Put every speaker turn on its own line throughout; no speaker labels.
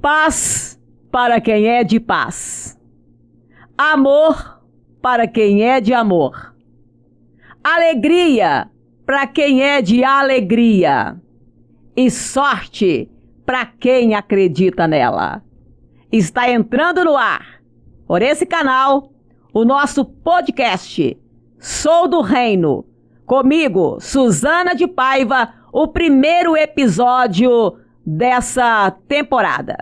Paz para quem é de paz. Amor para quem é de amor. Alegria para quem é de alegria. E sorte para quem acredita nela. Está entrando no ar, por esse canal, o nosso podcast Sou do Reino. Comigo, Suzana de Paiva, o primeiro episódio dessa temporada.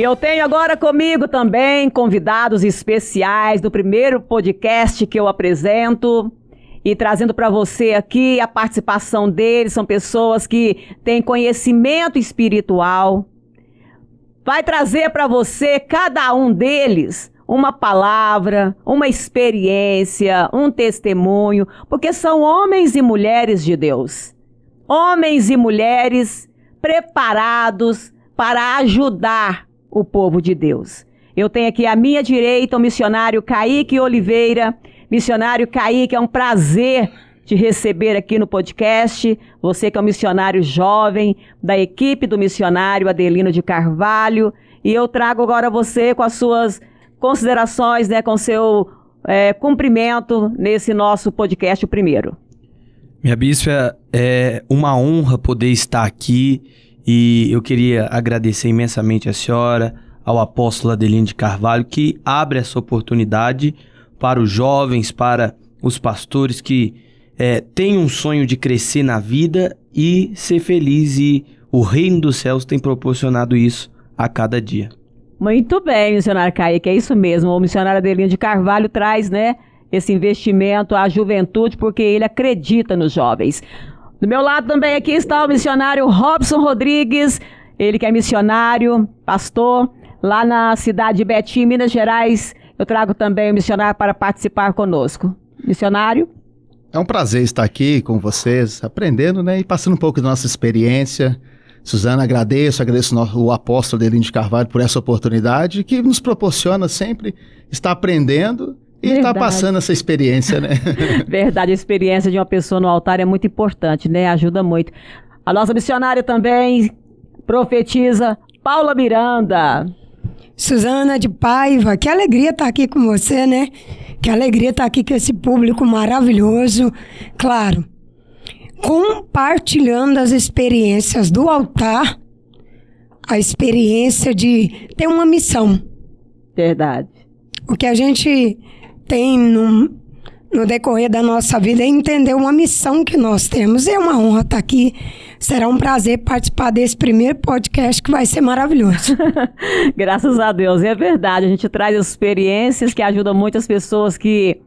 E eu tenho agora comigo também convidados especiais do primeiro podcast que eu apresento. E trazendo para você aqui a participação deles, são pessoas que têm conhecimento espiritual. Vai trazer para você, cada um deles, uma palavra, uma experiência, um testemunho, porque são homens e mulheres de Deus. Homens e mulheres preparados para ajudar o povo de Deus. Eu tenho aqui à minha direita o missionário Kaique Oliveira. Missionário Kaique, é um prazer te receber aqui no podcast. Você que é um missionário jovem da equipe do missionário Adelino de Carvalho. E eu trago agora você com as suas considerações, né, com seu é, cumprimento nesse nosso podcast o primeiro.
Minha bispa, é, é uma honra poder estar aqui e eu queria agradecer imensamente a senhora, ao apóstolo Adelino de Carvalho, que abre essa oportunidade para os jovens, para os pastores que é, têm um sonho de crescer na vida e ser feliz. E o reino dos céus tem proporcionado isso a cada dia.
Muito bem, missionário Kaique, é isso mesmo. O missionário Adelino de Carvalho traz, né? Esse investimento à juventude, porque ele acredita nos jovens. Do meu lado também aqui está o missionário Robson Rodrigues, ele que é missionário, pastor, lá na cidade de Betim, Minas Gerais. Eu trago também o missionário para participar conosco. Missionário?
É um prazer estar aqui com vocês, aprendendo né, e passando um pouco da nossa experiência. Suzana, agradeço, agradeço o apóstolo Delino de Carvalho por essa oportunidade que nos proporciona sempre estar aprendendo e está passando essa experiência, né?
Verdade, a experiência de uma pessoa no altar é muito importante, né? Ajuda muito. A nossa missionária também
profetiza Paula Miranda. Suzana de Paiva, que alegria estar tá aqui com você, né? Que alegria estar tá aqui com esse público maravilhoso. Claro, compartilhando as experiências do altar, a experiência de ter uma missão. Verdade. O que a gente tem no, no decorrer da nossa vida é entender uma missão que nós temos. É uma honra estar aqui. Será um prazer participar desse primeiro podcast que vai ser maravilhoso. Graças a Deus, é verdade. A gente traz
experiências que ajudam muitas pessoas que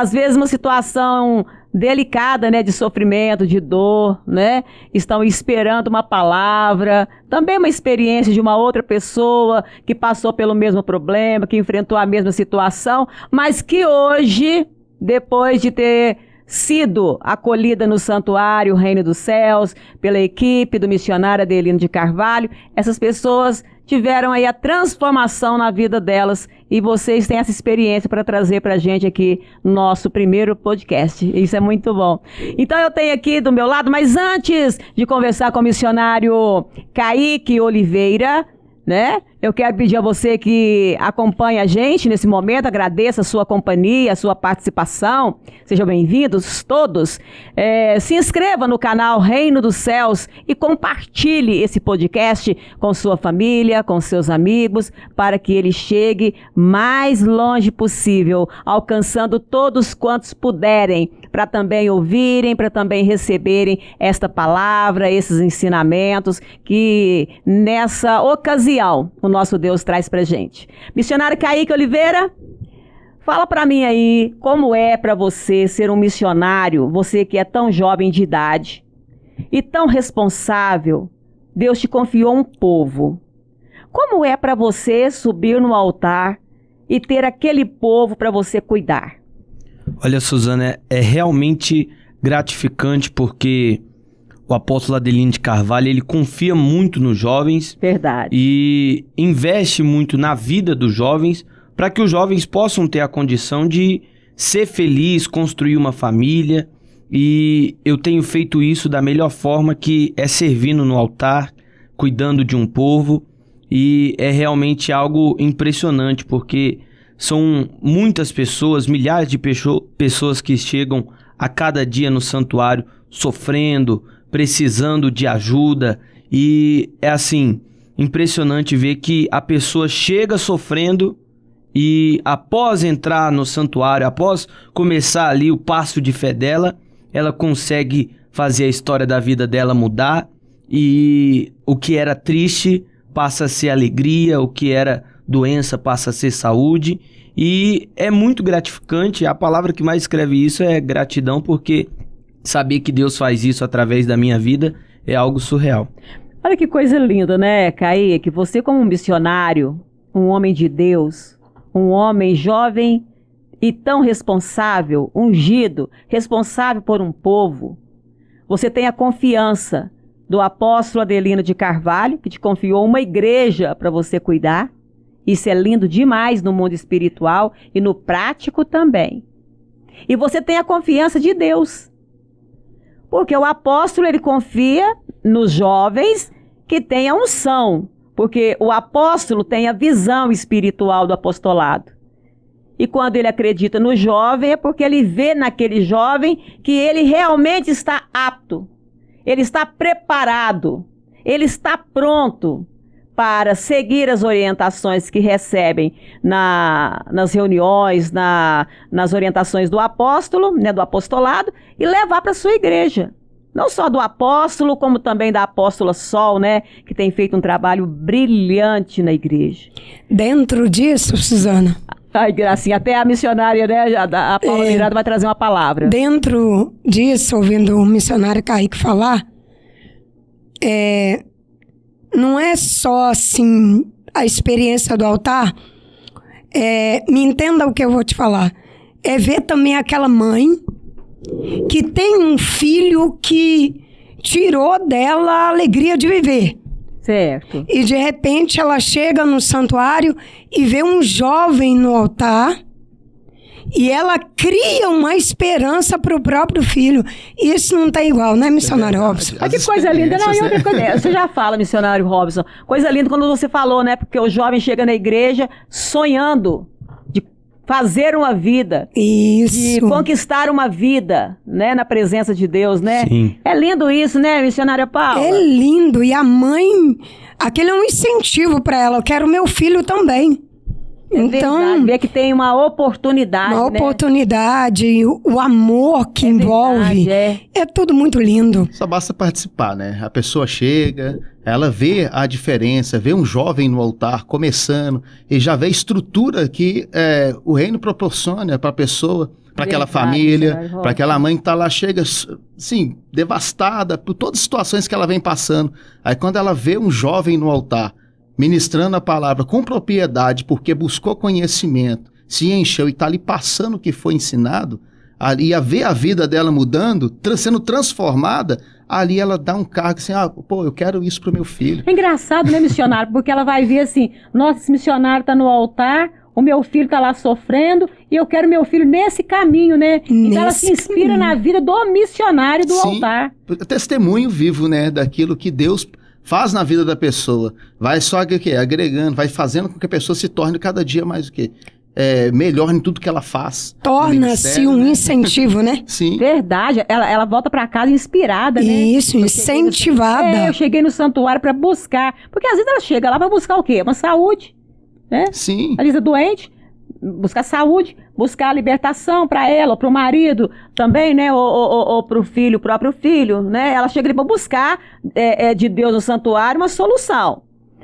às vezes uma situação delicada, né, de sofrimento, de dor, né? Estão esperando uma palavra, também uma experiência de uma outra pessoa que passou pelo mesmo problema, que enfrentou a mesma situação, mas que hoje, depois de ter sido acolhida no santuário Reino dos Céus pela equipe do missionário Adelino de Carvalho, essas pessoas tiveram aí a transformação na vida delas e vocês têm essa experiência para trazer para a gente aqui nosso primeiro podcast. Isso é muito bom. Então eu tenho aqui do meu lado, mas antes de conversar com o missionário Kaique Oliveira, né? Eu quero pedir a você que acompanha a gente nesse momento, agradeça a sua companhia, a sua participação. Sejam bem-vindos todos. É, se inscreva no canal Reino dos Céus e compartilhe esse podcast com sua família, com seus amigos, para que ele chegue mais longe possível, alcançando todos quantos puderem, para também ouvirem, para também receberem esta palavra, esses ensinamentos, que nessa ocasião, o nosso Deus traz para gente. Missionário Kaique Oliveira, fala para mim aí como é para você ser um missionário, você que é tão jovem de idade e tão responsável. Deus te confiou um povo. Como é para você subir no altar e ter aquele povo para você cuidar?
Olha, Suzana, é, é realmente gratificante porque o apóstolo Adelino de Carvalho, ele confia muito nos jovens. Verdade. E investe muito na vida dos jovens para que os jovens possam ter a condição de ser feliz, construir uma família. E eu tenho feito isso da melhor forma que é servindo no altar, cuidando de um povo. E é realmente algo impressionante, porque são muitas pessoas, milhares de pessoas que chegam a cada dia no santuário sofrendo, precisando de ajuda e é assim, impressionante ver que a pessoa chega sofrendo e após entrar no santuário, após começar ali o passo de fé dela, ela consegue fazer a história da vida dela mudar e o que era triste passa a ser alegria, o que era doença passa a ser saúde. E é muito gratificante, a palavra que mais escreve isso é gratidão, porque saber que Deus faz isso através da minha vida é algo surreal. Olha que coisa
linda, né, Caí? Que você, como um missionário, um homem de Deus, um homem jovem e tão responsável, ungido, responsável por um povo, você tem a confiança do apóstolo Adelino de Carvalho, que te confiou uma igreja para você cuidar. Isso é lindo demais no mundo espiritual e no prático também. E você tem a confiança de Deus, porque o apóstolo ele confia nos jovens que têm a unção, porque o apóstolo tem a visão espiritual do apostolado. E quando ele acredita no jovem, é porque ele vê naquele jovem que ele realmente está apto, ele está preparado, ele está pronto para seguir as orientações que recebem na, nas reuniões, na, nas orientações do apóstolo, né, do apostolado, e levar para sua igreja. Não só do apóstolo, como também da apóstola Sol, né, que tem feito um trabalho brilhante na igreja. Dentro disso, Suzana.
Ai, gracinha, até a missionária, né, a, a Paula é, vai trazer uma palavra. Dentro disso, ouvindo o missionário Kaique falar, é, não é só assim a experiência do altar. É, me entenda o que eu vou te falar. É ver também aquela mãe que tem um filho que tirou dela a alegria de viver. Certo. E de repente ela chega no santuário e vê um jovem no altar e ela cria uma esperança para o próprio filho. Isso não está igual, né, missionário é Robson? Olha que coisa linda. Não, e né? você já fala, missionário
Robson. Coisa linda quando você falou, né? Porque o jovem chega na igreja sonhando de fazer uma vida. Isso. De conquistar uma vida, né? Na
presença de Deus, né? Sim. É lindo isso, né, missionária Paula? É lindo. E a mãe, aquele é um incentivo para ela. Eu quero meu filho também. É então, ver é que tem uma oportunidade. Uma né? oportunidade, o amor que é envolve.
Verdade, é. é. tudo muito lindo. Só basta participar, né? A pessoa chega, ela vê a diferença, vê um jovem no altar começando e já vê a estrutura que é, o reino proporciona para a pessoa, para aquela família, para aquela mãe que está lá, chega, sim, devastada por todas as situações que ela vem passando. Aí quando ela vê um jovem no altar ministrando a palavra com propriedade, porque buscou conhecimento, se encheu e está ali passando o que foi ensinado, ali a ver a vida dela mudando, sendo transformada, ali ela dá um cargo assim, ah, pô, eu quero isso pro meu filho. É
engraçado, né, missionário? Porque ela vai ver assim, nossa, esse missionário tá no altar, o meu filho tá lá sofrendo, e eu quero meu filho nesse caminho, né? Nesse então ela se inspira caminho. na vida do
missionário
do Sim, altar.
Testemunho vivo, né, daquilo que Deus faz na vida da pessoa, vai só o que agregando, vai fazendo com que a pessoa se torne cada dia mais o quê? É, melhor em tudo que ela faz.
Torna-se um né? incentivo, né? Sim. Verdade. Ela, ela volta para casa inspirada, né? Isso, eu incentivada. Cheguei no, é, eu cheguei no santuário para buscar.
Porque às vezes ela chega lá para buscar o quê? Uma saúde. Né? Sim. Ela está é doente buscar saúde, buscar libertação para ela, para o marido também, né? Ou, ou, ou para o filho, próprio filho, né? Ela chega ali para buscar é, é, de Deus no santuário uma solução.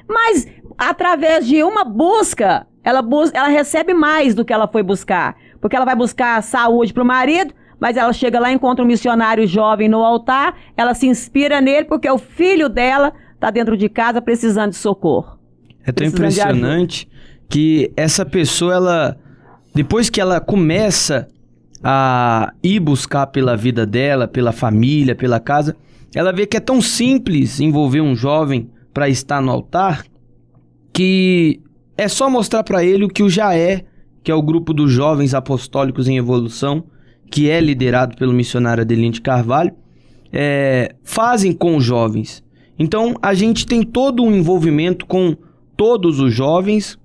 Mas através de uma busca, ela, bus ela recebe mais do que ela foi buscar. Porque ela vai buscar saúde para o marido, mas ela chega lá, encontra um missionário jovem no altar, ela se inspira nele porque o filho dela está dentro de casa precisando de socorro.
É tão impressionante que essa pessoa, ela, depois que ela começa a ir buscar pela vida dela, pela família, pela casa, ela vê que é tão simples envolver um jovem para estar no altar que é só mostrar para ele o que o já é, que é o grupo dos jovens apostólicos em evolução, que é liderado pelo missionário Adelino de Carvalho, é, fazem com os jovens. Então a gente tem todo um envolvimento com todos os jovens,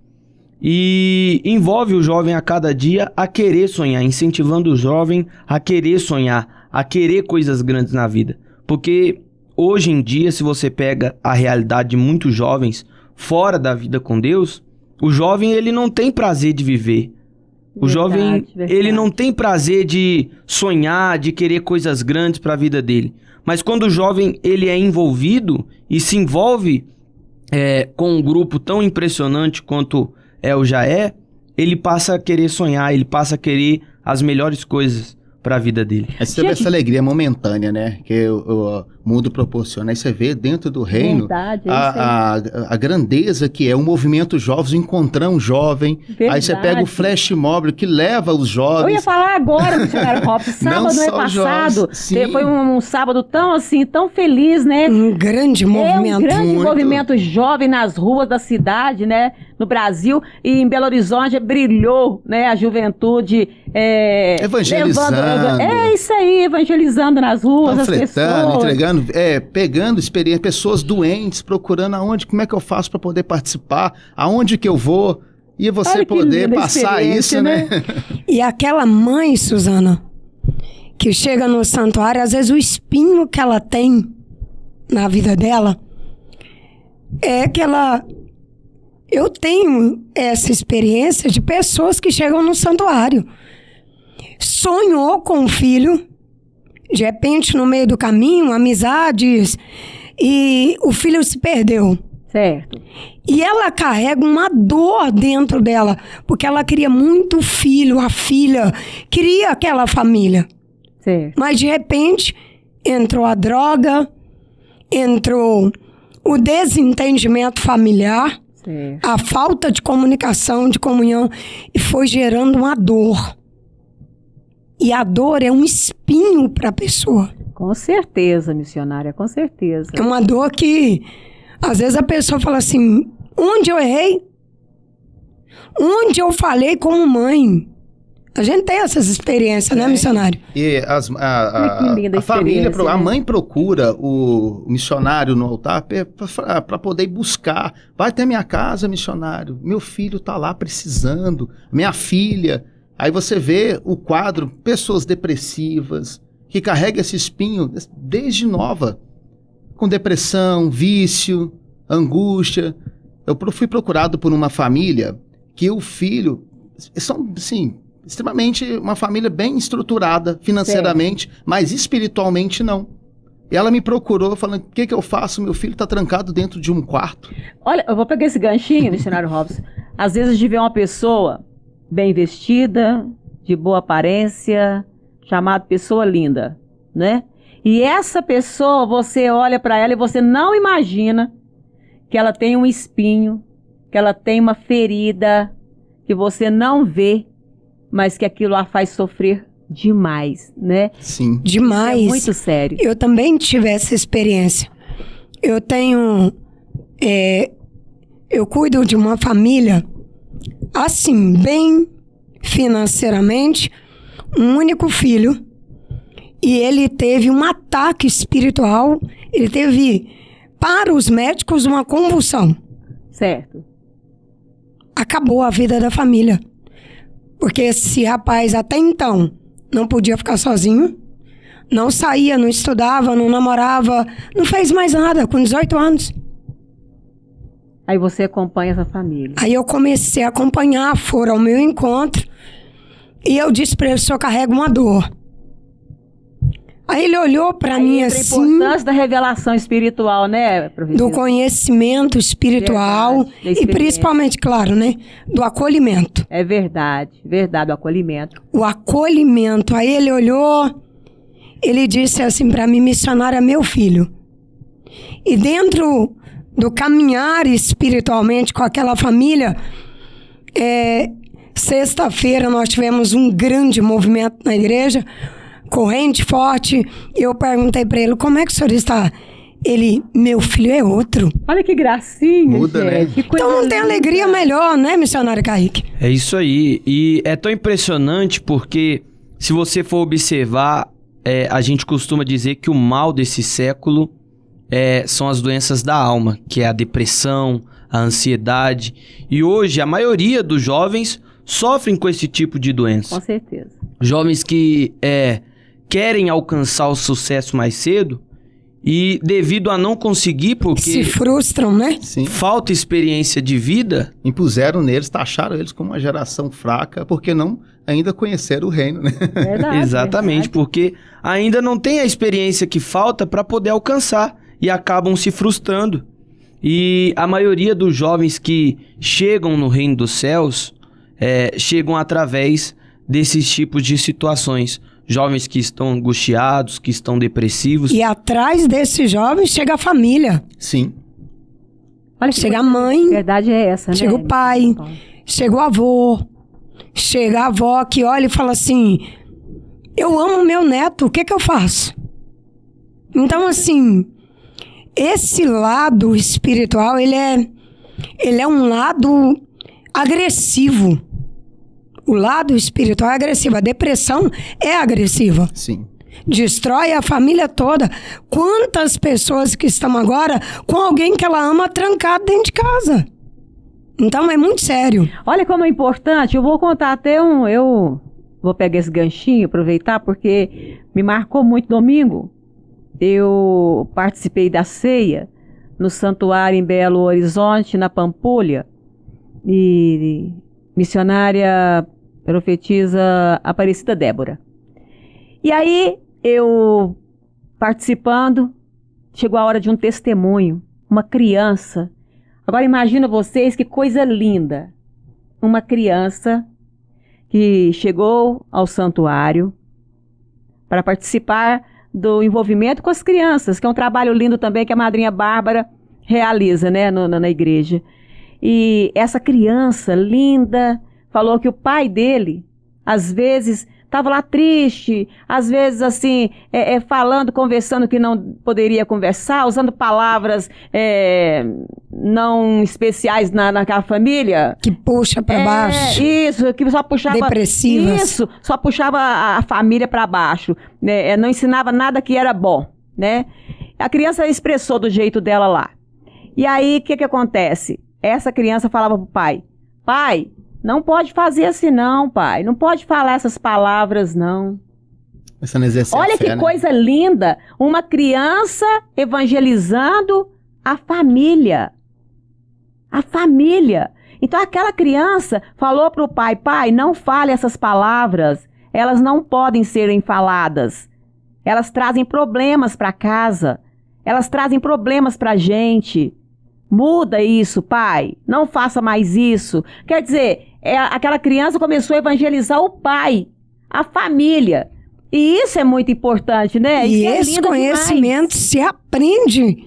e envolve o jovem a cada dia a querer sonhar, incentivando o jovem a querer sonhar, a querer coisas grandes na vida. Porque hoje em dia, se você pega a realidade de muitos jovens fora da vida com Deus, o jovem ele não tem prazer de viver. O verdade, jovem verdade. ele não tem prazer de sonhar, de querer coisas grandes para a vida dele. Mas quando o jovem ele é envolvido e se envolve é, com um grupo tão impressionante quanto é ou já é, ele passa a querer sonhar, ele passa a querer as melhores coisas para a vida dele. É
sempre essa alegria momentânea, né? Que eu, eu mundo proporciona. Aí você vê dentro do reino Verdade, a, é a, a, grandeza que é o movimento jovens, encontrar um jovem. Verdade. Aí você pega o flash mob que leva os jovens. Eu ia falar agora do Tiago Hop, sábado é passado. Foi
um, um, sábado tão assim, tão feliz, né? Um grande movimento. É um grande Muito. movimento jovem nas ruas da cidade, né? No Brasil e em Belo Horizonte brilhou, né? A juventude é, evangelizando. Levando, é isso aí, evangelizando nas ruas, as pessoas. entregando
é, pegando experiência, pessoas doentes, procurando aonde, como é que eu faço para poder participar, aonde que eu vou, e você poder passar isso, né? né?
E aquela mãe, Suzana, que chega no santuário, às vezes o espinho que ela tem na vida dela é que ela. Eu tenho essa experiência de pessoas que chegam no santuário. Sonhou com um filho de repente, no meio do caminho, amizades e o filho se perdeu. Certo. E ela carrega uma dor dentro dela, porque ela queria muito o filho, a filha, queria aquela família. Certo. Mas de repente entrou a droga, entrou o desentendimento familiar, certo. a falta de comunicação, de comunhão, e foi gerando uma dor. E a dor é um espinho para a pessoa. Com certeza, missionária, com certeza. É uma dor que às vezes a pessoa fala assim: onde eu errei? Onde eu falei como mãe? A gente tem essas experiências, é. né, missionário?
E as, a, a, a, a família, a né? mãe procura o missionário no altar para poder buscar. Vai até minha casa, missionário. Meu filho está lá precisando. Minha filha. Aí você vê o quadro, pessoas depressivas, que carrega esse espinho desde nova, com depressão, vício, angústia. Eu fui procurado por uma família que o filho são, sim, extremamente uma família bem estruturada financeiramente, mas espiritualmente não. E ela me procurou falando: o que, que eu faço? Meu filho está trancado dentro de um quarto. Olha, eu vou pegar esse ganchinho, missionário Robson. Às vezes a gente vê uma pessoa
bem vestida, de boa aparência, chamado pessoa linda, né? E essa pessoa, você olha para ela e você não imagina que ela tem um espinho, que ela tem uma ferida, que você não vê, mas que aquilo a faz sofrer demais, né?
Sim. É demais. É muito sério. Eu também tive essa experiência. Eu tenho. É, eu cuido de uma família assim, bem financeiramente, um único filho. E ele teve um ataque espiritual, ele teve, para os médicos, uma convulsão. Certo. Acabou a vida da família. Porque esse rapaz, até então, não podia ficar sozinho, não saía, não estudava, não namorava, não fez mais nada com 18 anos. Aí você acompanha essa família. Aí eu comecei a acompanhar, foram ao meu encontro. E eu disse para ele: o senhor carrega uma dor. Aí ele olhou para mim assim. A importância da revelação espiritual, né, professor? Do conhecimento espiritual. Verdade, e principalmente, claro, né? Do acolhimento. É verdade, verdade, o acolhimento. O acolhimento. Aí ele olhou, ele disse assim para mim: missionária, meu filho. E dentro do caminhar espiritualmente com aquela família, é, sexta-feira nós tivemos um grande movimento na igreja, corrente forte. Eu perguntei para ele como é que o senhor está. Ele, meu filho é outro. Olha que gracinha. Muda, né? gente. né? então não tem alegria melhor, né, missionário Kaique?
É isso aí. E é tão impressionante porque, se você for observar, é, a gente costuma dizer que o mal desse século é, são as doenças da alma, que é a depressão, a ansiedade. E hoje a maioria dos jovens sofrem com esse tipo de doença. Com certeza. Jovens que é, querem alcançar o sucesso mais cedo e devido a não conseguir, porque... Se
frustram, né?
Sim. Falta experiência de vida. Impuseram neles, taxaram eles como uma geração fraca, porque não ainda conheceram o reino, né? Verdade, Exatamente, verdade. porque ainda não tem
a experiência que falta para poder alcançar e acabam se frustrando. E a maioria dos jovens que chegam no reino dos céus é, chegam através desses tipos de situações. Jovens que estão angustiados, que estão depressivos.
E atrás desses jovens chega a família. Sim. Olha, tipo, chega a mãe. verdade é essa, né? Chega o pai, chega o avô, chega a avó que olha e fala assim: Eu amo meu neto, o que, que eu faço? Então, assim, esse lado espiritual, ele é, ele é um lado agressivo. O lado espiritual é agressivo. A depressão é agressiva. Sim. Destrói a família toda. Quantas pessoas que estão agora com alguém que ela ama trancado dentro de casa? Então é muito sério. Olha como é importante. Eu vou contar
até um. Eu vou pegar esse ganchinho, aproveitar, porque me marcou muito domingo eu participei da ceia no santuário em Belo Horizonte, na Pampulha, e missionária profetiza Aparecida Débora. E aí eu participando, chegou a hora de um testemunho, uma criança. Agora imagina vocês que coisa linda. Uma criança que chegou ao santuário para participar do envolvimento com as crianças, que é um trabalho lindo também que a madrinha Bárbara realiza, né, no, na, na igreja. E essa criança linda falou que o pai dele, às vezes, Estava lá triste, às vezes assim, é, é, falando, conversando que não poderia conversar, usando palavras é, não especiais na, naquela família. Que puxa para é, baixo. Isso, que só puxava. Depressivas. Isso, só puxava a, a família para baixo. Né? É, não ensinava nada que era bom. né? A criança expressou do jeito dela lá. E aí, o que, que acontece? Essa criança falava pro pai: Pai, não pode fazer assim, não, pai. Não pode falar essas palavras, não.
Olha que né? coisa
linda! Uma criança evangelizando a família. A família. Então aquela criança falou para o pai: pai, não fale essas palavras. Elas não podem serem faladas. Elas trazem problemas para casa. Elas trazem problemas para a gente. Muda isso, pai. Não faça mais isso. Quer dizer, é, aquela criança começou a evangelizar o pai, a família. E isso é muito importante, né? E isso é esse é conhecimento
demais. se aprende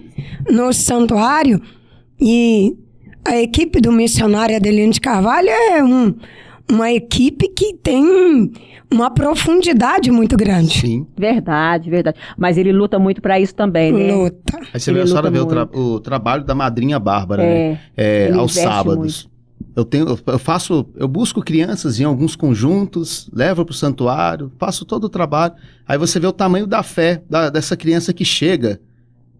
no santuário e a equipe do missionário Adelino de Carvalho é um, uma equipe que tem uma profundidade muito grande. Sim. Verdade, verdade.
Mas ele luta muito para isso também, né? Luta.
Aí você ele vê, a senhora ver o, tra o, trabalho da madrinha Bárbara, é, né? É, aos sábados. Muito. Eu, tenho, eu faço, eu busco crianças em alguns conjuntos, levo para o santuário, faço todo o trabalho. Aí você vê o tamanho da fé da, dessa criança que chega.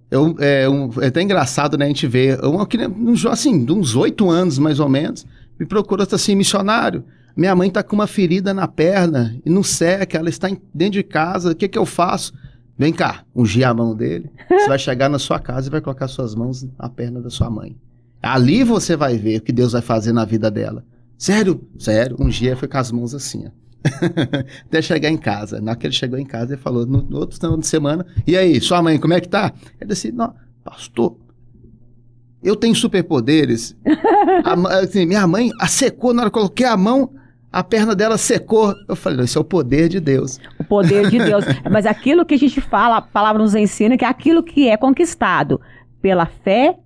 Eu, é, um, é até engraçado, né? A gente vê uma criança, assim, de uns oito anos mais ou menos, me procura assim, missionário. Minha mãe está com uma ferida na perna e não seca, ela está em, dentro de casa, o que, que eu faço? Vem cá, ungir a mão dele. Você vai chegar na sua casa e vai colocar suas mãos na perna da sua mãe. Ali você vai ver o que Deus vai fazer na vida dela. Sério? Sério. Um dia foi com as mãos assim, ó. Até chegar em casa. Na que ele chegou em casa, ele falou no, no outro final de semana: E aí, sua mãe, como é que tá? Ele disse: Não, pastor, eu tenho superpoderes. assim, minha mãe a secou, na hora que eu coloquei a mão, a perna dela secou. Eu falei, isso é o poder de Deus. O poder de Deus.
Mas aquilo que a gente fala, a palavra nos ensina, que é aquilo que é conquistado pela fé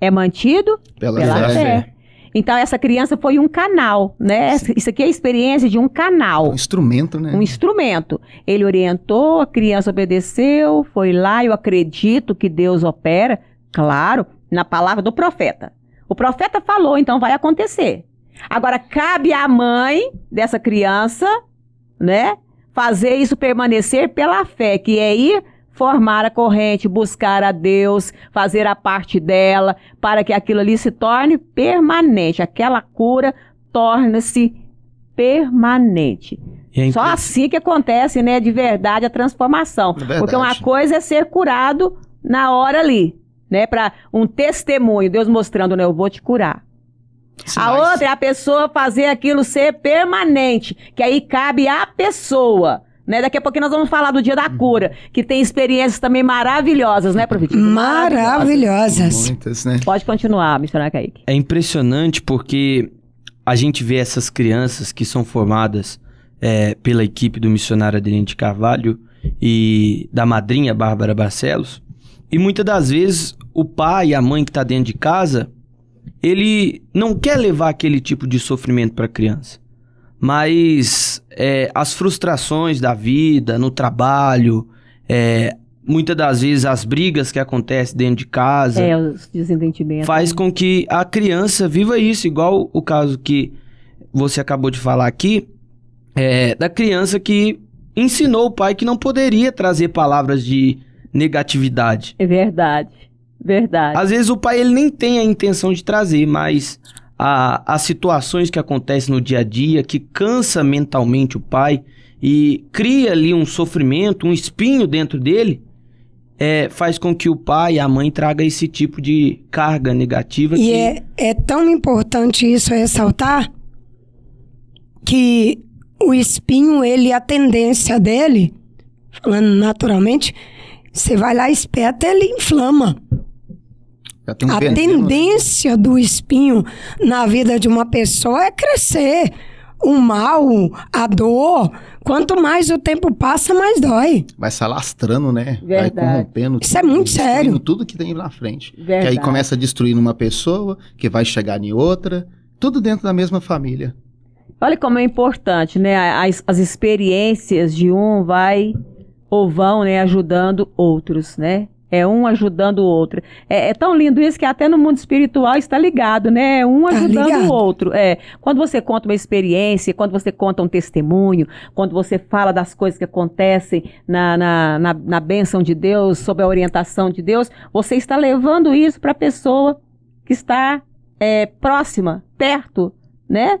é mantido pela, pela fé. fé. Então, essa criança foi um canal, né? Sim. Isso aqui é a experiência de um canal. Um instrumento, né? Um instrumento. Ele orientou, a criança obedeceu, foi lá. Eu acredito que Deus opera, claro, na palavra do profeta. O profeta falou, então vai acontecer. Agora, cabe à mãe dessa criança, né? Fazer isso permanecer pela fé, que é ir formar a corrente, buscar a Deus, fazer a parte dela, para que aquilo ali se torne permanente, aquela cura torna-se permanente. É Só assim que acontece, né, de verdade a transformação. Porque uma coisa é ser curado na hora ali, né, para um testemunho, Deus mostrando, né, eu vou te curar. A outra é a pessoa fazer aquilo ser permanente, que aí cabe à pessoa né? Daqui a pouquinho nós vamos falar do Dia da uhum. Cura, que tem experiências também maravilhosas, né, professor? Maravilhosas. Muitas, né? Pode continuar, missionário Kaique.
É impressionante porque a gente vê essas crianças que são formadas é, pela equipe do missionário Adriano de Carvalho e da madrinha Bárbara Barcelos. E muitas das vezes o pai e a mãe que está dentro de casa, ele não quer levar aquele tipo de sofrimento para a criança. Mas é, as frustrações da vida, no trabalho, é, muitas das vezes as brigas que acontecem dentro de casa. É,
os desentendimentos. Faz
né? com que a criança viva isso, igual o caso que você acabou de falar aqui, é, da criança que ensinou o pai que não poderia trazer palavras de negatividade.
É verdade, verdade. Às
vezes o pai ele nem tem a intenção de trazer, mas a, a situações que acontecem no dia a dia, que cansa mentalmente o pai e cria ali um sofrimento, um espinho dentro dele, é, faz com que o pai e a mãe traga esse tipo de carga negativa. E que... é,
é tão importante isso ressaltar que o espinho, ele, a tendência dele, falando naturalmente, você vai lá, espeta, ele inflama. Um a veneno. Né? tendência do espinho na vida de uma pessoa é crescer. O mal, a dor, quanto mais o tempo passa, mais dói.
Vai se alastrando, né? Verdade. Vai corrompendo. Isso é tudo, é muito sério. Tudo que tem na frente. Verdade. Que aí começa a destruir numa pessoa, que vai chegar em outra. Tudo dentro da mesma família. Olha como é importante,
né? As, as experiências de um vai ou vão, né, ajudando outros, né? É um ajudando o outro. É, é, tão lindo isso que até no mundo espiritual está ligado, né? É um tá ajudando o outro. É, quando você conta uma experiência, quando você conta um testemunho, quando você fala das coisas que acontecem na, na, na, na bênção de Deus, sob a orientação de Deus, você está levando isso para a pessoa que está é, próxima, perto, né?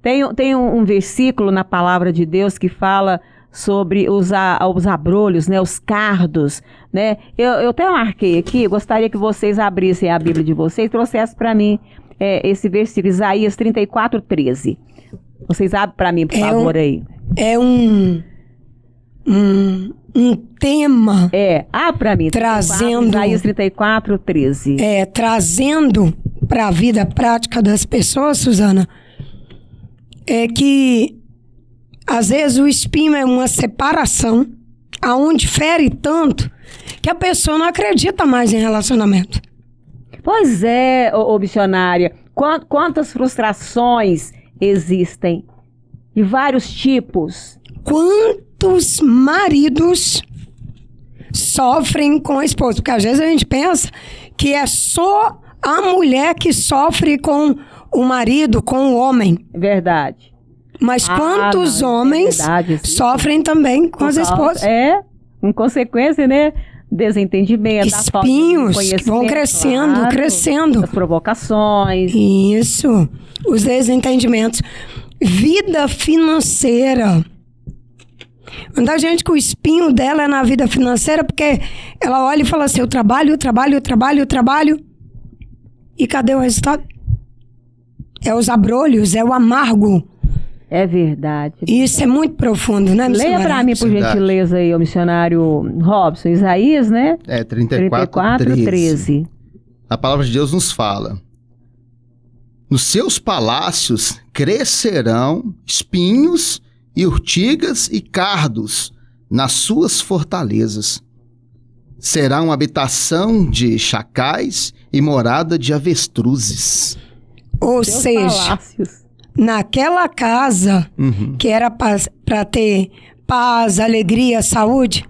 Tem, tem um, um versículo na palavra de Deus que fala sobre os, os abrolhos, né, os cardos, né? Eu, eu até marquei aqui, gostaria que vocês abrissem a Bíblia de vocês e trouxessem para mim é, esse versículo, Isaías 34, 13. Vocês abrem para mim, por é favor, um, aí.
É um, um, um tema... É, ah, para mim. Trazendo... Isaías 34, 13. É, trazendo para a vida prática das pessoas, Suzana, é que às vezes o espinho é uma separação, aonde fere tanto que a pessoa não acredita mais em relacionamento. Pois é, ô,
ô missionária, quantas frustrações existem de
vários tipos. Quantos maridos sofrem com a esposa? Porque às vezes a gente pensa que é só a mulher que sofre com o marido, com o homem. Verdade. Mas ah, quantos não, é homens sofrem também com as esposas? É, em consequência, né? Desentendimento, espinhos que vão crescendo, claro, crescendo. As provocações. Isso. Os desentendimentos. Vida financeira. Muita gente que o espinho dela é na vida financeira, porque ela olha e fala assim: eu trabalho, eu trabalho, eu trabalho, eu trabalho. E cadê o resultado? É os abrolhos, é o amargo. É verdade. Isso é muito profundo, né, missionário? Leia para mim, por
gentileza, aí, o missionário Robson. Isaías, né?
É, 34, 34 13. 13. A palavra de Deus nos fala. Nos seus palácios crescerão espinhos e urtigas e cardos nas suas fortalezas. Será uma habitação de chacais e morada de avestruzes.
Ou seja, palácios naquela casa uhum. que era para ter paz, alegria, saúde,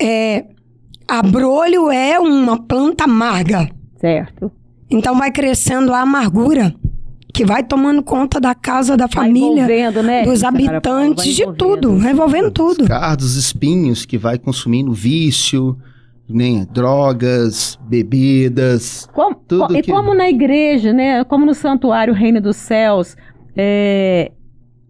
é, abrolho é uma planta amarga. Certo. Então vai crescendo a amargura que vai tomando conta da casa, da família, né? dos habitantes,
de tudo, envolvendo tudo. Os cardos, espinhos que vai consumindo vício, nem né? drogas, bebidas. Como, tudo e que... como
na
igreja, né? Como no santuário Reino dos Céus, é,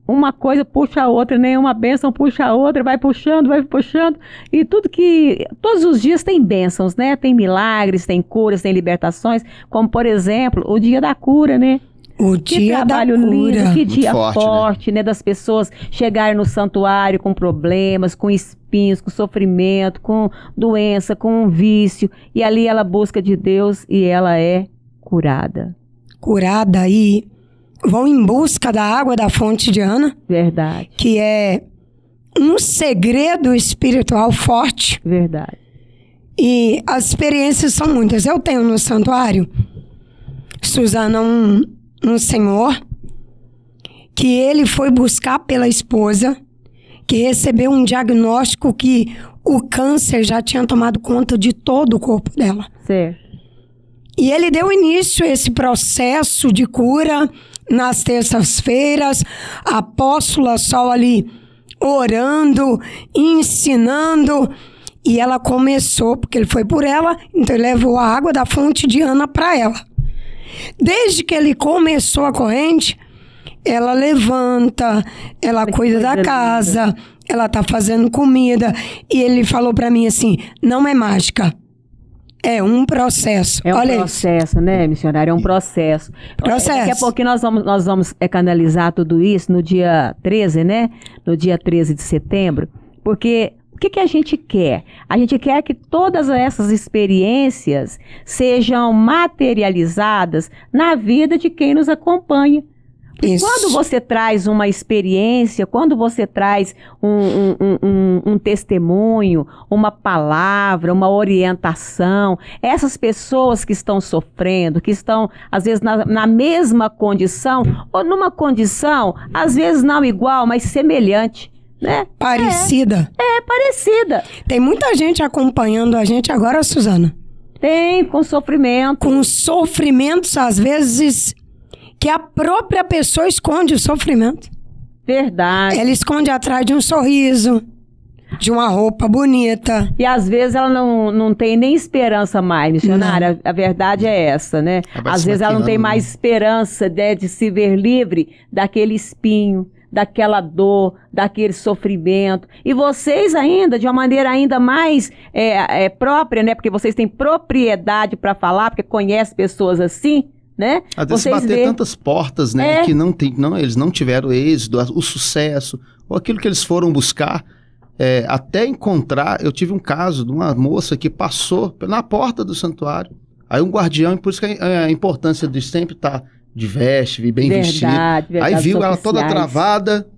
uma coisa puxa a outra, né? Uma bênção puxa a outra, vai puxando, vai puxando. E tudo que. Todos os dias tem bênçãos, né? Tem milagres, tem curas, tem libertações. Como, por exemplo, o dia da cura, né? O que dia trabalho da cura. lindo, que Muito dia forte, né? forte né? né? Das pessoas chegarem no santuário com problemas, com espinhos, com sofrimento, com doença, com um vício. E ali ela busca de Deus e ela é curada.
Curada e vão em busca da água da fonte de Ana. Verdade. Que é um segredo espiritual forte. Verdade. E as experiências são muitas. Eu tenho no santuário, Suzana, um, um senhor que ele foi buscar pela esposa, que recebeu um diagnóstico que o câncer já tinha tomado conta de todo o corpo dela. Certo. E ele deu início a esse processo de cura nas terças-feiras, apóstola Sol ali orando, ensinando. E ela começou, porque ele foi por ela, então ele levou a água da fonte de Ana para ela. Desde que ele começou a corrente, ela levanta, ela que cuida da casa, linda. ela tá fazendo comida. E ele falou para mim assim: não é mágica. É um processo. É um Olha processo, né, missionário? É um
processo. Processo. É, daqui a pouquinho nós vamos, nós vamos é, canalizar tudo isso no dia 13, né? No dia 13 de setembro. Porque o que, que a gente quer? A gente quer que todas essas experiências sejam materializadas na vida de quem nos acompanha. Isso. Quando você traz uma experiência, quando você traz um, um, um, um, testemunho, uma palavra, uma orientação, essas pessoas que estão sofrendo, que estão, às vezes, na, na mesma condição, ou numa condição, às vezes não igual, mas
semelhante. Né? Parecida. É, é parecida. Tem muita gente acompanhando a gente agora, Suzana. Tem, com sofrimento. Com sofrimentos, às vezes, que a própria pessoa esconde o sofrimento. Verdade. Ela esconde atrás de um sorriso, de uma roupa bonita. E às vezes
ela não, não tem nem esperança mais, missionária. A, verdade é essa, né? Acaba às vezes ela não tem mais esperança né, de se ver livre daquele espinho, daquela dor, daquele sofrimento. E vocês ainda, de uma maneira ainda mais é, é própria, né? Porque vocês têm propriedade para falar, porque conhecem pessoas assim né? Às vezes bater vê... tantas
portas, né? É. Que não tem, não, eles não tiveram êxito, o sucesso, ou aquilo que eles foram buscar. É, até encontrar, eu tive um caso de uma moça que passou na porta do santuário. Aí um guardião, por isso que a, a importância de sempre estar tá de veste, bem verdade, vestido. Verdade, Aí viu ela toda travada,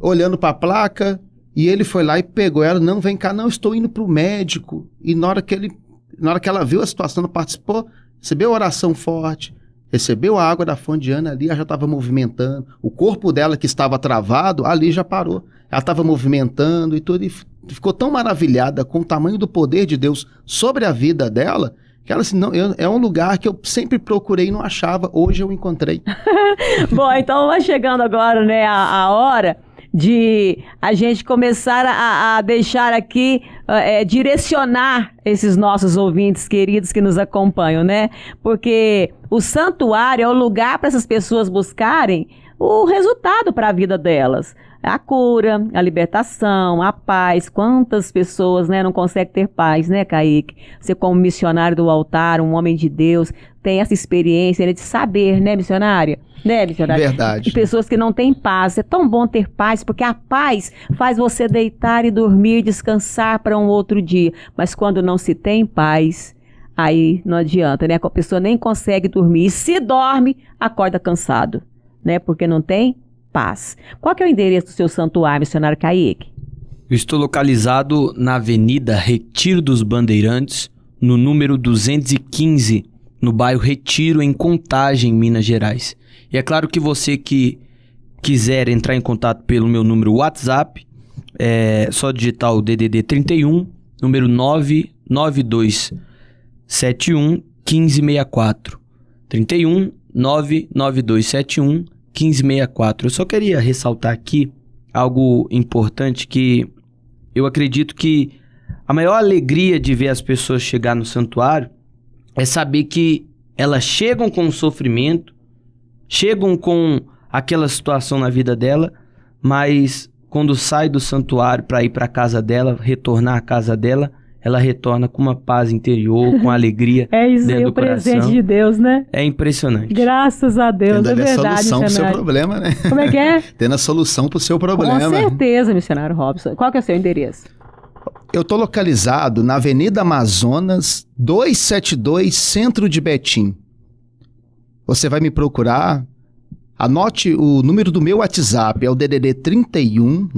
olhando para a placa, e ele foi lá e pegou ela, não vem cá, não, estou indo para o médico. E na hora que ele, na hora que ela viu a situação, ela participou, recebeu oração forte, recebeu a água da fonte de Ana ali, ela já estava movimentando. O corpo dela que estava travado, ali já parou. Ela estava movimentando e tudo. E ficou tão maravilhada com o tamanho do poder de Deus sobre a vida dela que ela assim, não, eu, é um lugar que eu sempre procurei e não achava, hoje eu encontrei.
Bom, então vai chegando agora, né, a, a hora de a gente começar a, a deixar aqui, é, direcionar esses nossos ouvintes queridos que nos acompanham, né? Porque o santuário é o lugar para essas pessoas buscarem o resultado para a vida delas a cura, a libertação, a paz. Quantas pessoas né, não conseguem ter paz, né, Kaique? Você, como missionário do altar, um homem de Deus, tem essa experiência né, de saber, né, missionária? Né, missionária? Verdade. De pessoas que não têm paz. É tão bom ter paz, porque a paz faz você deitar e dormir, descansar para um outro dia. Mas quando não se tem paz, aí não adianta, né? A pessoa nem consegue dormir. E se dorme, acorda cansado, né? Porque não tem paz. Qual que é o endereço do seu santuário, missionário Kaique?
Eu estou localizado na Avenida Retiro dos Bandeirantes, no número 215, no bairro Retiro, em Contagem, Minas Gerais. E é claro que você que quiser entrar em contato pelo meu número WhatsApp, é só digitar o DDD 31, número 99271 1564. 31 99271 1564. Eu só queria ressaltar aqui algo importante que eu acredito que a maior alegria de ver as pessoas chegar no santuário é saber que elas chegam com sofrimento, chegam com aquela situação na vida dela, mas quando sai do santuário para ir para a casa dela, retornar à casa dela, ela retorna com uma paz interior, com alegria é isso, dentro do coração. É o presente de
Deus, né?
É impressionante.
Graças a Deus, Tendo é verdade, a solução para o seu problema, né? Como é que é?
Tendo a solução para o seu problema. Com
certeza, missionário Robson. Qual que é o seu endereço?
Eu estou localizado na Avenida Amazonas, 272, Centro de Betim. Você vai me procurar. Anote o número do meu WhatsApp, é o DDD 31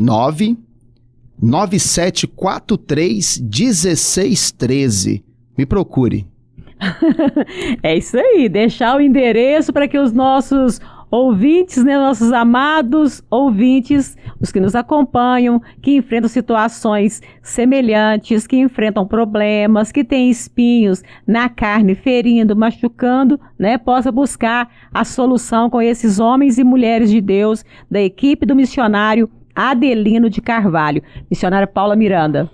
9743 1613. Me procure. é isso aí, deixar o
endereço para que os nossos ouvintes, né, nossos amados ouvintes, os que nos acompanham, que enfrentam situações semelhantes, que enfrentam problemas, que têm espinhos na carne, ferindo, machucando, né, possa buscar a solução com esses homens e mulheres de Deus da equipe do missionário Adelino
de Carvalho. Missionária Paula Miranda.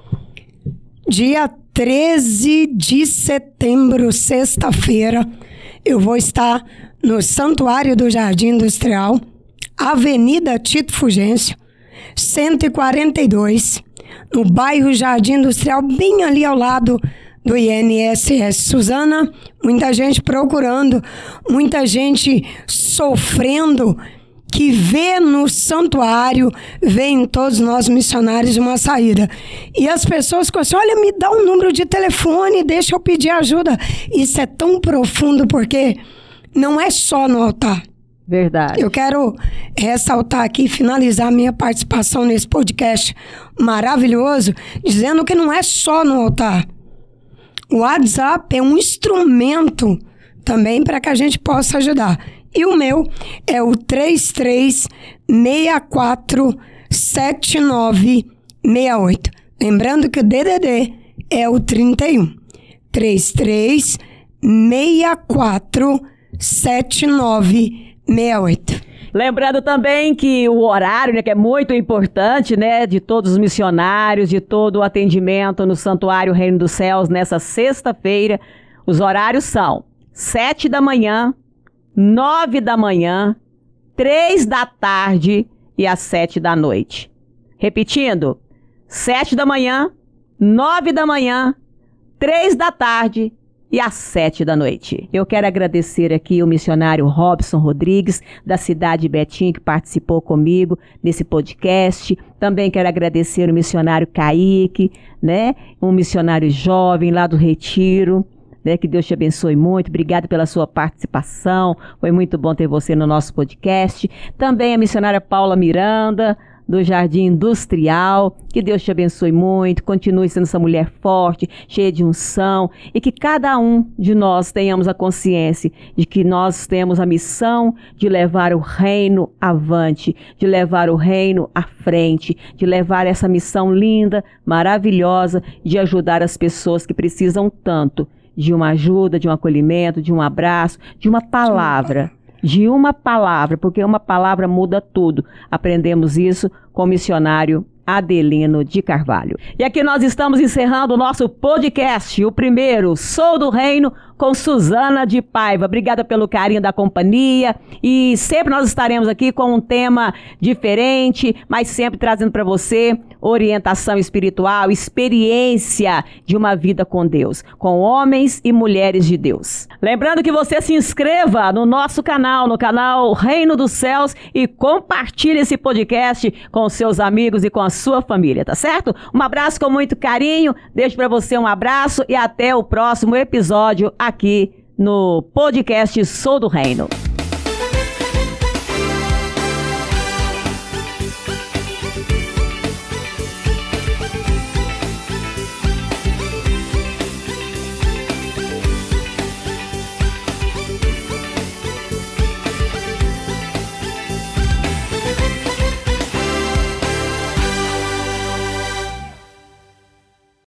Dia 13 de setembro, sexta-feira, eu vou estar no Santuário do Jardim Industrial, Avenida Tito Fugêncio, 142, no bairro Jardim Industrial, bem ali ao lado do INSS. Suzana, muita gente procurando, muita gente sofrendo que vê no santuário, vê em todos nós missionários uma saída. E as pessoas ficam assim: olha, me dá um número de telefone, deixa eu pedir ajuda. Isso é tão profundo porque não é só no altar. Verdade. Eu quero ressaltar aqui, finalizar minha participação nesse podcast maravilhoso, dizendo que não é só no altar. O WhatsApp é um instrumento também para que a gente possa ajudar. E o meu é o 33647968. Lembrando que o DDD é o 31 33647968. Lembrando também que o horário, né, que é muito
importante, né, de todos os missionários, de todo o atendimento no Santuário Reino dos Céus nessa sexta-feira, os horários são sete da manhã, 9 da manhã, 3 da tarde e às 7 da noite. Repetindo, 7 da manhã, 9 da manhã, 3 da tarde e às sete da noite. Eu quero agradecer aqui o missionário Robson Rodrigues, da cidade de Betim, que participou comigo nesse podcast. Também quero agradecer o missionário Kaique, né? Um missionário jovem lá do Retiro. Né? Que Deus te abençoe muito. Obrigada pela sua participação. Foi muito bom ter você no nosso podcast. Também a missionária Paula Miranda, do Jardim Industrial. Que Deus te abençoe muito, continue sendo essa mulher forte, cheia de unção e que cada um de nós tenhamos a consciência de que nós temos a missão de levar o reino avante, de levar o reino à frente, de levar essa missão linda, maravilhosa de ajudar as pessoas que precisam tanto de uma ajuda, de um acolhimento, de um abraço, de uma palavra. De uma palavra, porque uma palavra muda tudo. Aprendemos isso com o missionário Adelino de Carvalho. E aqui nós estamos encerrando o nosso podcast, o primeiro Sou do Reino com Suzana de Paiva. Obrigada pelo carinho da companhia e sempre nós estaremos aqui com um tema diferente, mas sempre trazendo para você orientação espiritual, experiência de uma vida com Deus, com homens e mulheres de Deus. Lembrando que você se inscreva no nosso canal, no canal Reino dos Céus e compartilhe esse podcast com seus amigos e com a sua família, tá certo? Um abraço com muito carinho, deixo para você um abraço e até o próximo episódio aqui aqui no podcast Sou do Reino.